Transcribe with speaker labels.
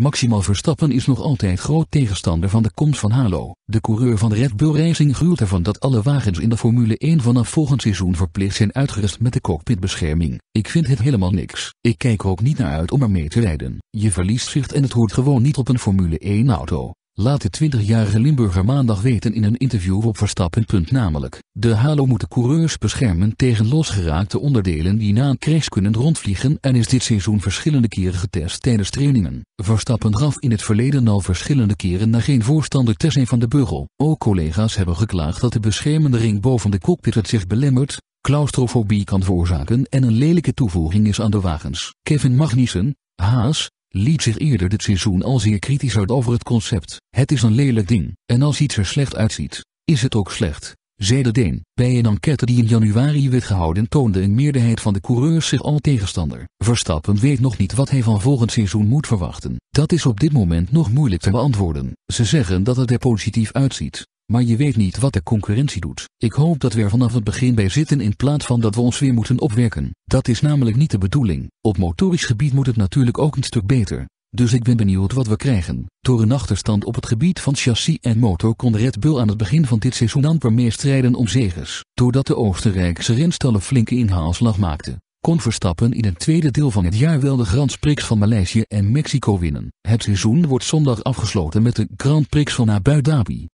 Speaker 1: Maximaal Verstappen is nog altijd groot tegenstander van de komst van Halo. De coureur van Red Bull Racing gruwt ervan dat alle wagens in de Formule 1 vanaf volgend seizoen verplicht zijn uitgerust met de cockpitbescherming. Ik vind het helemaal niks. Ik kijk er ook niet naar uit om er mee te rijden. Je verliest zicht en het hoort gewoon niet op een Formule 1 auto laat de 20-jarige Limburger maandag weten in een interview op Verstappen. namelijk, de halo moet de coureurs beschermen tegen losgeraakte onderdelen die na een crash kunnen rondvliegen en is dit seizoen verschillende keren getest tijdens trainingen. Verstappen gaf in het verleden al verschillende keren naar geen voorstander te zijn van de beugel. Ook collega's hebben geklaagd dat de beschermende ring boven de cockpit het zich belemmert, claustrofobie kan veroorzaken en een lelijke toevoeging is aan de wagens. Kevin Magnussen, Haas, liet zich eerder dit seizoen al zeer kritisch uit over het concept. Het is een lelijk ding, en als iets er slecht uitziet, is het ook slecht, zei de Deen. Bij een enquête die in januari werd gehouden toonde een meerderheid van de coureurs zich al tegenstander. Verstappen weet nog niet wat hij van volgend seizoen moet verwachten. Dat is op dit moment nog moeilijk te beantwoorden. Ze zeggen dat het er positief uitziet, maar je weet niet wat de concurrentie doet. Ik hoop dat we er vanaf het begin bij zitten in plaats van dat we ons weer moeten opwerken. Dat is namelijk niet de bedoeling. Op motorisch gebied moet het natuurlijk ook een stuk beter. Dus ik ben benieuwd wat we krijgen. Door een achterstand op het gebied van chassis en motor kon Red Bull aan het begin van dit seizoen amper meer strijden om zegers. Doordat de Oostenrijkse renstallen flinke inhaalslag maakten, kon Verstappen in het tweede deel van het jaar wel de Grand Prix van Maleisië en Mexico winnen. Het seizoen wordt zondag afgesloten met de Grand Prix van Abu Dhabi.